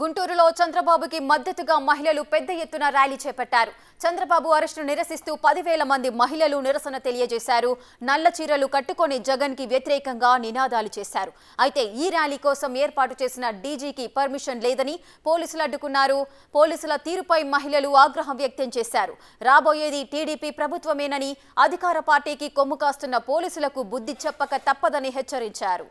గుంటూరులో చంద్రబాబుకి మద్దతుగా మహిళలు పెద్ద ఎత్తున ర్యాలీ చేపట్టారు చంద్రబాబు అరెస్టును నిరసిస్తూ పదివేల మంది మహిళలు నిరసన తెలియజేశారు నల్ల చీరలు కట్టుకొని జగన్ కి వ్యతిరేకంగా నినాదాలు చేశారు అయితే ఈ ర్యాలీ కోసం ఏర్పాటు చేసిన డీజీకి పర్మిషన్ లేదని పోలీసులు అడ్డుకున్నారు పోలీసుల తీరుపై మహిళలు ఆగ్రహం వ్యక్తం చేశారు రాబోయేది టీడీపీ ప్రభుత్వమేనని అధికార పార్టీకి కొమ్ము కాస్తున్న పోలీసులకు బుద్ధి చెప్పక తప్పదని హెచ్చరించారు